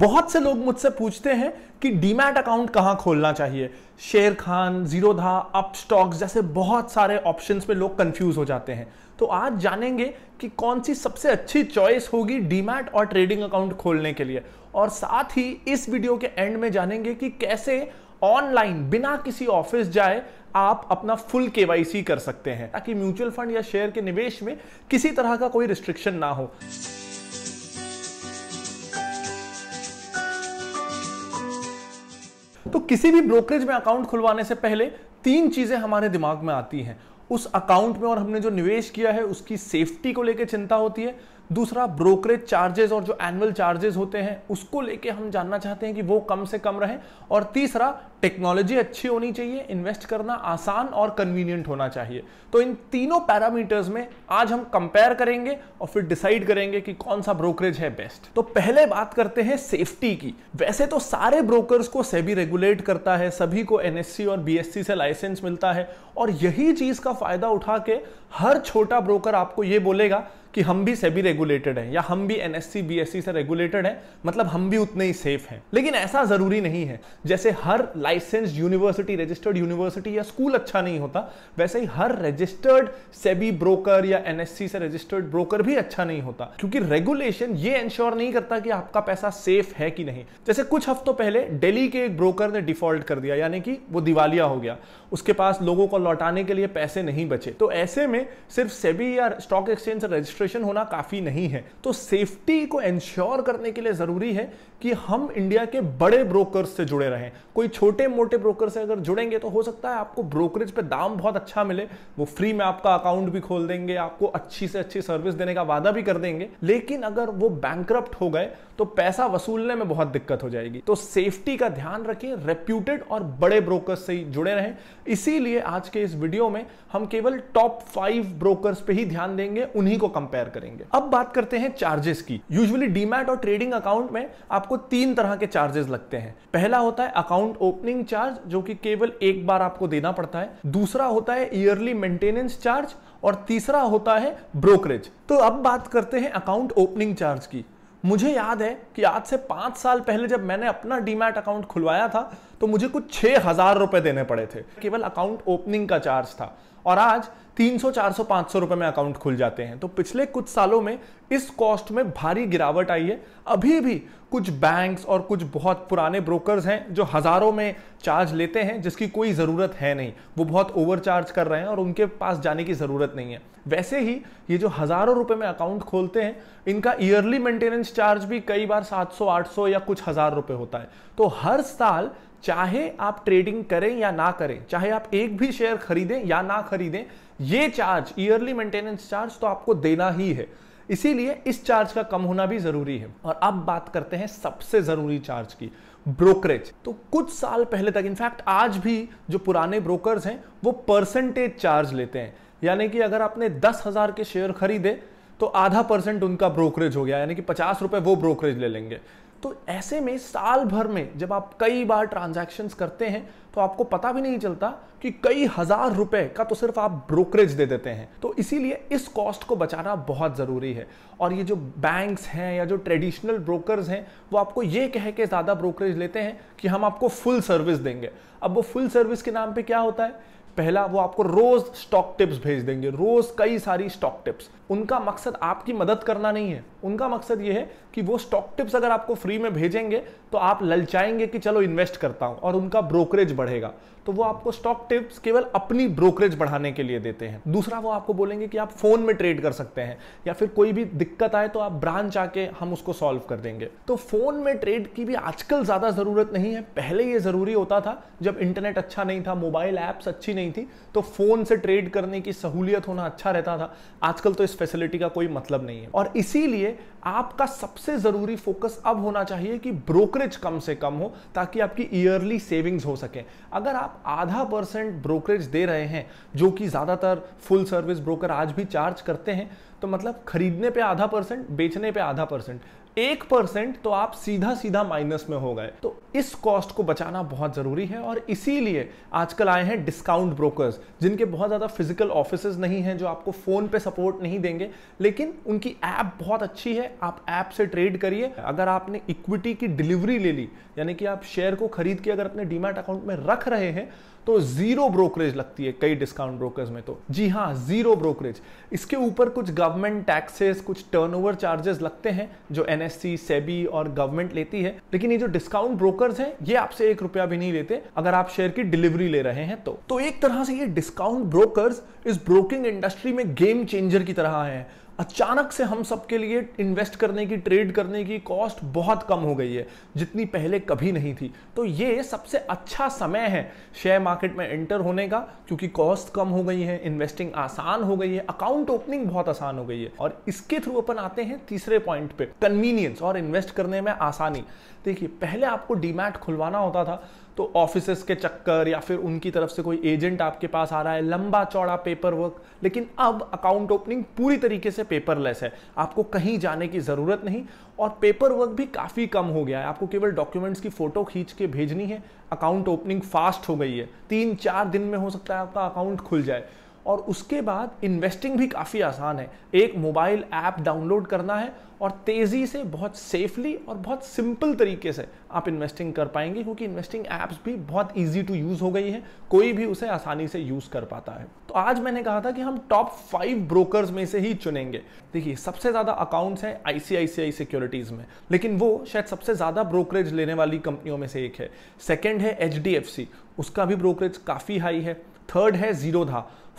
बहुत से लोग मुझसे पूछते हैं कि डीमैट अकाउंट कहां खोलना चाहिए Sharekhan Zerodha Upstox जैसे बहुत सारे ऑप्शंस में लोग कंफ्यूज हो जाते हैं तो आज जानेंगे कि कौन सी सबसे अच्छी चॉइस होगी डीमैट और ट्रेडिंग अकाउंट खोलने के लिए और साथ ही इस वीडियो के एंड में जानेंगे कि कैसे ऑनलाइन बिना किसी ऑफिस जाए आप अपना फुल केवाईसी कर सकते हैं ताकि म्यूचुअल फंड या शेयर के निवेश में किसी तरह का कोई रिस्ट्रिक्शन ना हो तो किसी भी ब्रोकरेज में अकाउंट खुलवाने से पहले तीन चीज़ें हमारे दिमाग में आती हैं उस अकाउंट में और हमने जो निवेश किया है उसकी सेफ्टी को लेकर चिंता होती है दूसरा ब्रोकरेज चार्जेस और जो एनुअल चार्जेस होते हैं उसको लेके हम जानना चाहते हैं कि वो कम से कम रहे और तीसरा टेक्नोलॉजी अच्छी होनी चाहिए इन्वेस्ट करना आसान और कन्वीनियंट होना चाहिए तो इन तीनों पैरामीटर्स में आज हम कंपेयर करेंगे और फिर डिसाइड करेंगे कि कौन सा ब्रोकरेज है बेस्ट तो पहले बात करते हैं सेफ्टी की वैसे तो सारे ब्रोकर्स को सेबी रेगुलेट करता है सभी को एनएससी और बीएससी से लाइसेंस मिलता है और यही चीज का फायदा उठा के हर छोटा ब्रोकर आपको ये बोलेगा कि हम भी सेबी रेगुलेटेड हैं या हम भी एन एस से रेगुलेटेड हैं मतलब हम भी उतने ही सेफ हैं लेकिन ऐसा जरूरी नहीं है जैसे हर लाइसेंस यूनिवर्सिटी रजिस्टर्ड यूनिवर्सिटी या स्कूल अच्छा नहीं होता वैसे ही हर रजिस्टर्ड सेबी ब्रोकर या एनएससी से रजिस्टर्ड ब्रोकर भी अच्छा नहीं होता क्योंकि रेगुलेशन ये इंश्योर नहीं करता कि आपका पैसा सेफ है कि नहीं जैसे कुछ हफ्तों पहले डेली के एक ब्रोकर ने डिफॉल्ट कर दिया यानी कि वो दिवालिया हो गया उसके पास लोगों को लौटाने के लिए पैसे नहीं बचे तो ऐसे में सिर्फ सेबी या स्टॉक एक्सचेंज रजिस्ट्रेशन सिचुएशन होना काफ़ी नहीं है तो सेफ्टी को इंश्योर करने के लिए ज़रूरी है कि हम इंडिया के बड़े ब्रोकर्स से जुड़े रहें कोई छोटे मोटे ब्रोकर से अगर जुड़ेंगे तो हो सकता है आपको ब्रोकरेज पे दाम बहुत अच्छा मिले वो फ्री में आपका अकाउंट भी खोल देंगे आपको अच्छी से अच्छी सर्विस देने का वादा भी कर देंगे लेकिन अगर वो बैंक हो गए तो पैसा वसूलने में बहुत दिक्कत हो जाएगी तो सेफ्टी का ध्यान रखें रेप्यूटेड और बड़े ब्रोकर से जुड़े रहें इसीलिए आज के इस वीडियो में हम केवल टॉप फाइव ब्रोकर्स पे ही ध्यान देंगे उन्हीं को कंपनी कंपेयर करेंगे अब बात करते हैं चार्जेस की यूजुअली डीमैट और ट्रेडिंग अकाउंट में आपको तीन तरह के चार्जेस लगते हैं पहला होता है अकाउंट ओपनिंग चार्ज जो कि केवल एक बार आपको देना पड़ता है दूसरा होता है ईयरली मेंटेनेंस चार्ज और तीसरा होता है ब्रोकरेज तो अब बात करते हैं अकाउंट ओपनिंग चार्ज की मुझे याद है कि आज से पांच साल पहले जब मैंने अपना डीमैट अकाउंट खुलवाया था तो मुझे कुछ छह हज़ार रुपए देने पड़े थे केवल अकाउंट ओपनिंग का चार्ज था और आज 300, 400, 500 रुपए में अकाउंट खुल जाते हैं तो पिछले कुछ सालों में इस कॉस्ट में भारी गिरावट आई है अभी भी कुछ बैंक्स और कुछ बहुत पुराने ब्रोकर्स हैं जो हज़ारों में चार्ज लेते हैं जिसकी कोई ज़रूरत है नहीं वो बहुत ओवर चार्ज कर रहे हैं और उनके पास जाने की ज़रूरत नहीं है वैसे ही ये जो हज़ारों रुपए में अकाउंट खोलते हैं इनका ईयरली मेंटेनेंस चार्ज भी कई बार 700, 800 या कुछ हज़ार रुपये होता है तो हर साल चाहे आप ट्रेडिंग करें या ना करें चाहे आप एक भी शेयर खरीदें या ना खरीदें ये चार्ज ईयरली मेंटेनेंस चार्ज तो आपको देना ही है इसीलिए इस चार्ज का कम होना भी जरूरी है और अब बात करते हैं सबसे जरूरी चार्ज की ब्रोकरेज तो कुछ साल पहले तक इनफैक्ट आज भी जो पुराने ब्रोकर्स हैं वो परसेंटेज चार्ज लेते हैं यानी कि अगर आपने दस हजार के शेयर खरीदे तो आधा परसेंट उनका ब्रोकरेज हो गया यानी कि पचास रुपए वो ब्रोकरेज ले लेंगे तो ऐसे में साल भर में जब आप कई बार ट्रांजैक्शंस करते हैं तो आपको पता भी नहीं चलता कि कई हजार रुपए का तो सिर्फ आप ब्रोकरेज दे देते हैं तो इसीलिए इस कॉस्ट को बचाना बहुत ज़रूरी है और ये जो बैंक्स हैं या जो ट्रेडिशनल ब्रोकर्स हैं वो आपको ये कह के ज़्यादा ब्रोकरेज लेते हैं कि हम आपको फुल सर्विस देंगे अब वो फुल सर्विस के नाम पर क्या होता है पहला वो आपको रोज स्टॉक टिप्स भेज देंगे रोज कई सारी स्टॉक टिप्स उनका मकसद आपकी मदद करना नहीं है उनका मकसद ये है कि वो स्टॉक टिप्स अगर आपको फ्री में भेजेंगे तो आप ललचाएंगे कि चलो इन्वेस्ट करता हूं और उनका ब्रोकरेज बढ़ेगा तो वो आपको स्टॉक टिप्स केवल अपनी ब्रोकरेज बढ़ाने के लिए देते हैं दूसरा वो आपको बोलेंगे कि आप फोन में ट्रेड कर सकते हैं या फिर कोई भी दिक्कत आए तो आप ब्रांच आके हम उसको सॉल्व कर देंगे तो फोन में ट्रेड की भी आजकल ज्यादा जरूरत नहीं है पहले ये जरूरी होता था जब इंटरनेट अच्छा नहीं था मोबाइल ऐप्स अच्छी नहीं थी तो फोन से ट्रेड करने की सहूलियत होना अच्छा रहता था आजकल तो इस फैसिलिटी का कोई मतलब नहीं है और इसीलिए आपका सबसे ज़रूरी फोकस अब होना चाहिए कि ब्रोकरेज कम से कम हो ताकि आपकी ईयरली सेविंग्स हो सके अगर आप आधा परसेंट ब्रोकरेज दे रहे हैं जो कि ज़्यादातर फुल सर्विस ब्रोकर आज भी चार्ज करते हैं तो मतलब खरीदने पे आधा परसेंट बेचने पे आधा परसेंट एक परसेंट तो आप सीधा सीधा माइनस में हो गए तो इस कॉस्ट को बचाना बहुत जरूरी है और इसीलिए आजकल आए हैं डिस्काउंट ब्रोकर्स जिनके बहुत ज़्यादा फिजिकल ऑफिस नहीं हैं जो आपको फ़ोन पे सपोर्ट नहीं देंगे लेकिन उनकी ऐप बहुत अच्छी है आप ऐप से ट्रेड करिए अगर आपने इक्विटी की डिलीवरी ले ली यानी कि आप शेयर को खरीद के अगर अपने डीमैट अकाउंट में रख रहे हैं तो जीरो ब्रोकरेज लगती है कई डिस्काउंट ब्रोकर्स में तो जी हाँ जीरो ब्रोकरेज इसके ऊपर कुछ गवर्नमेंट टैक्सेस कुछ टर्नओवर चार्जेस लगते हैं जो एन एनएससी सेबी और गवर्नमेंट लेती है लेकिन ये जो डिस्काउंट ब्रोकर्स हैं ये आपसे एक रुपया भी नहीं लेते अगर आप शेयर की डिलीवरी ले रहे हैं तो, तो एक तरह से ये डिस्काउंट ब्रोकर्स इस ब्रोकिंग इंडस्ट्री में गेम चेंजर की तरह है अचानक से हम सबके लिए इन्वेस्ट करने की ट्रेड करने की कॉस्ट बहुत कम हो गई है जितनी पहले कभी नहीं थी तो ये सबसे अच्छा समय है शेयर मार्केट में एंटर होने का क्योंकि कॉस्ट कम हो गई है इन्वेस्टिंग आसान हो गई है अकाउंट ओपनिंग बहुत आसान हो गई है और इसके थ्रू अपन आते हैं तीसरे पॉइंट पे कन्वीनियंस और इन्वेस्ट करने में आसानी देखिए पहले आपको डीमैट खुलवाना होता था तो ऑफिस के चक्कर या फिर उनकी तरफ से कोई एजेंट आपके पास आ रहा है लंबा चौड़ा पेपर वर्क लेकिन अब अकाउंट ओपनिंग पूरी तरीके से पेपरलेस है आपको कहीं जाने की ज़रूरत नहीं और पेपर वर्क भी काफ़ी कम हो गया है आपको केवल डॉक्यूमेंट्स की फ़ोटो खींच के भेजनी है अकाउंट ओपनिंग फास्ट हो गई है तीन चार दिन में हो सकता है आपका अकाउंट खुल जाए और उसके बाद इन्वेस्टिंग भी काफ़ी आसान है एक मोबाइल ऐप डाउनलोड करना है और तेज़ी से बहुत सेफली और बहुत सिंपल तरीके से आप इन्वेस्टिंग कर पाएंगे क्योंकि इन्वेस्टिंग ऐप्स भी बहुत ईजी टू यूज़ हो गई है कोई भी उसे आसानी से यूज़ कर पाता है तो आज मैंने कहा था कि हम टॉप फाइव ब्रोकर्स में से ही चुनेंगे देखिए सबसे ज़्यादा अकाउंट्स हैं आईसीआईसीआई सिक्योरिटीज़ में लेकिन वो शायद सबसे ज़्यादा ब्रोकरेज लेने वाली कंपनियों में से एक है सेकेंड है एच उसका भी ब्रोकरेज काफ़ी हाई है थर्ड है जीरो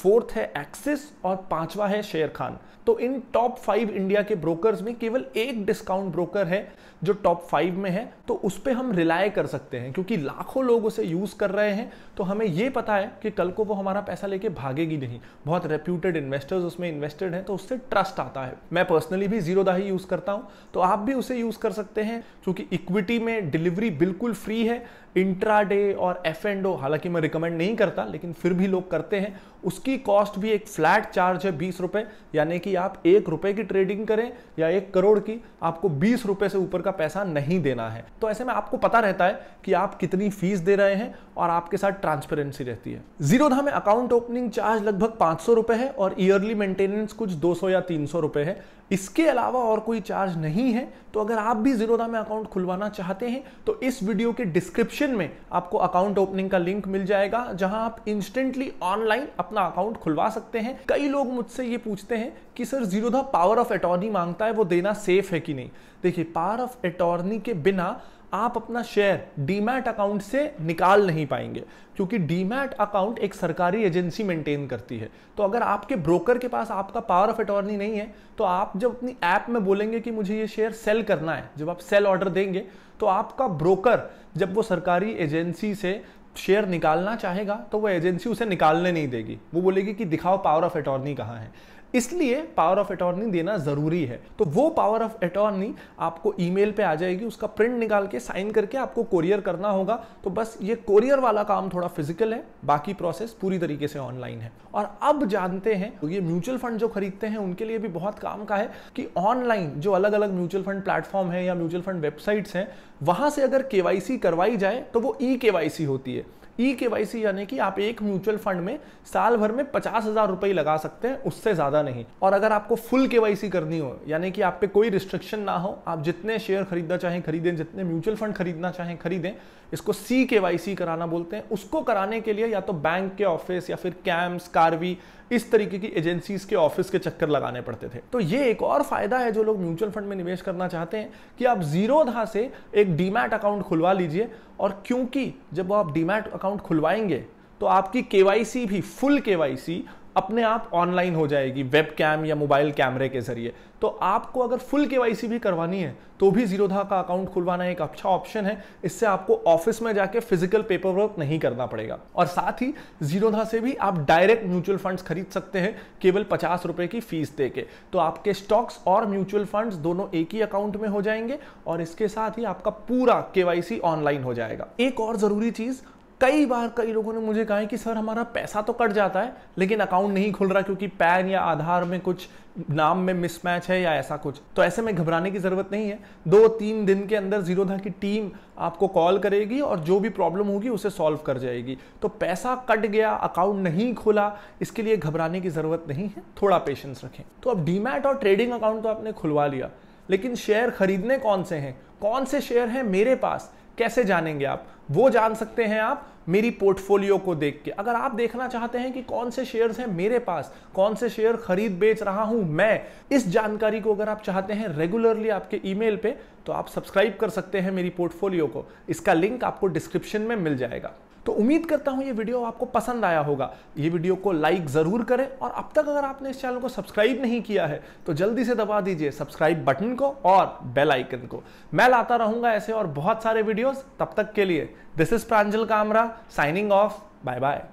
फोर्थ है एक्सिस और पांचवा है शेयर खान तो इन टॉप फाइव इंडिया के ब्रोकर्स में केवल एक डिस्काउंट ब्रोकर है जो टॉप फाइव में है तो उस पर हम रिलाय कर सकते हैं क्योंकि लाखों लोग उसे यूज़ कर रहे हैं तो हमें यह पता है कि कल को वो हमारा पैसा लेके भागेगी नहीं बहुत रेप्यूटेड इन्वेस्टर्स उसमें इन्वेस्टेड हैं तो उससे ट्रस्ट आता है मैं पर्सनली भी जीरो ही यूज़ करता हूं तो आप भी उसे यूज़ कर सकते हैं क्योंकि इक्विटी में डिलीवरी बिल्कुल फ्री है इंट्रा और एफ एंड ओ हालांकि मैं रिकमेंड नहीं करता लेकिन फिर भी लोग करते हैं उसकी कॉस्ट भी एक फ्लैट चार्ज है बीस रुपए यानी कि आप एक रुपए की ट्रेडिंग करें या एक करोड़ की आपको बीस रुपए से ऊपर का पैसा नहीं देना है तो ऐसे में आपको पता रहता है कि आप कितनी फीस दे रहे हैं और आपके साथ ट्रांसपेरेंसी रहती है जीरोधा में अकाउंट ओपनिंग चार्ज लगभग पांच सौ है और ईयरली मेंटेनेंस कुछ दो सौ या तीन सौ है इसके अलावा और कोई चार्ज नहीं है तो अगर आप भी जीरोधा में अकाउंट खुलवाना चाहते हैं तो इस वीडियो के डिस्क्रिप्शन में आपको अकाउंट ओपनिंग का लिंक मिल जाएगा जहां आप इंस्टेंटली ऑनलाइन अपना अकाउंट खुलवा सकते हैं कई लोग मुझसे ये पूछते हैं कि sir Zerodha power of attorney मांगता है वो देना सेफ है कि नहीं देखिए पावर ऑफ अटॉर्नी के बिना आप अपना शेयर डीमैट अकाउंट से निकाल नहीं पाएंगे क्योंकि डीमैट अकाउंट एक सरकारी एजेंसी मेंटेन करती है तो अगर आपके ब्रोकर के पास आपका पावर ऑफ अटॉर्नी नहीं है तो आप जब अपनी ऐप में बोलेंगे कि मुझे ये शेयर सेल करना है जब आप सेल ऑर्डर देंगे तो आपका ब्रोकर जब वो सरकारी एजेंसी से शेयर निकालना चाहेगा तो वो एजेंसी उसे निकालने नहीं देगी वो बोलेगी कि दिखाओ पावर ऑफ अटॉर्नी कहाँ है इसलिए पावर ऑफ अटॉर्नी देना जरूरी है तो वो पावर ऑफ अटॉर्नी आपको ईमेल पे आ जाएगी उसका प्रिंट निकाल के साइन करके आपको कोरियर करना होगा तो बस ये कोरियर वाला काम थोड़ा फिजिकल है बाकी प्रोसेस पूरी तरीके से ऑनलाइन है और अब जानते हैं तो ये म्यूचुअल फंड जो खरीदते हैं उनके लिए भी बहुत काम का है कि ऑनलाइन जो अलग अलग म्यूचुअल फंड प्लेटफॉर्म है या म्यूचुअल फंड वेबसाइट्स हैं वहां से अगर केवाईसी करवाई जाए तो वो ई केवाईसी होती है ई e के यानी कि आप एक म्यूचुअल फंड में साल भर में पचास हजार रुपये लगा सकते हैं उससे ज्यादा नहीं और अगर आपको फुल के करनी हो यानी कि आप पे कोई रिस्ट्रिक्शन ना हो आप जितने शेयर खरीदना चाहें खरीदें जितने म्यूचुअल फंड खरीदना चाहें खरीदें इसको सी के वाई सी कराना बोलते हैं उसको कराने के लिए या तो बैंक के ऑफिस या फिर कैम्स कारवी इस तरीके की एजेंसीज के ऑफिस के चक्कर लगाने पड़ते थे तो ये एक और फायदा है जो लोग म्यूचुअल फंड में निवेश करना चाहते हैं कि आप जीरो धा से एक डीमैट अकाउंट खुलवा लीजिए और क्योंकि जब आप डीमैट अकाउंट खुलवाएंगे तो आपकी केवाईसी भी फुल केवाईसी अपने आप ऑनलाइन हो जाएगी वेब कैम या मोबाइल कैमरे के जरिए तो आपको अगर फुल के भी करवानी है तो भी जीरोधा का अकाउंट खुलवाना एक अच्छा ऑप्शन है इससे आपको ऑफिस में जाके फिजिकल पेपर वर्क नहीं करना पड़ेगा और साथ ही जीरोधा से भी आप डायरेक्ट म्यूचुअल फंड्स खरीद सकते हैं केवल पचास रुपए की फीस दे के तो आपके स्टॉक्स और म्यूचुअल फंड्स दोनों एक ही अकाउंट में हो जाएंगे और इसके साथ ही आपका पूरा केवाईसी ऑनलाइन हो जाएगा एक और जरूरी चीज कई बार कई लोगों ने मुझे कहा है कि सर हमारा पैसा तो कट जाता है लेकिन अकाउंट नहीं खुल रहा क्योंकि पैन या आधार में कुछ नाम में मिसमैच है या ऐसा कुछ तो ऐसे में घबराने की ज़रूरत नहीं है दो तीन दिन के अंदर जीरोधा की टीम आपको कॉल करेगी और जो भी प्रॉब्लम होगी उसे सॉल्व कर जाएगी तो पैसा कट गया अकाउंट नहीं खुला इसके लिए घबराने की ज़रूरत नहीं है थोड़ा पेशेंस रखें तो अब डीमैट और ट्रेडिंग अकाउंट तो आपने खुलवा लिया लेकिन शेयर खरीदने कौन से हैं कौन से शेयर हैं मेरे पास कैसे जानेंगे आप वो जान सकते हैं आप मेरी पोर्टफोलियो को देख के अगर आप देखना चाहते हैं कि कौन से शेयर्स हैं मेरे पास कौन से शेयर खरीद बेच रहा हूं मैं इस जानकारी को अगर आप चाहते हैं रेगुलरली आपके ईमेल पे तो आप सब्सक्राइब कर सकते हैं मेरी पोर्टफोलियो को इसका लिंक आपको डिस्क्रिप्शन में मिल जाएगा तो उम्मीद करता हूं ये वीडियो आपको पसंद आया होगा ये वीडियो को लाइक ज़रूर करें और अब तक अगर आपने इस चैनल को सब्सक्राइब नहीं किया है तो जल्दी से दबा दीजिए सब्सक्राइब बटन को और बेल आइकन को मैं लाता रहूंगा ऐसे और बहुत सारे वीडियोज़ तब तक के लिए this is Pranjal Kamra signing off bye bye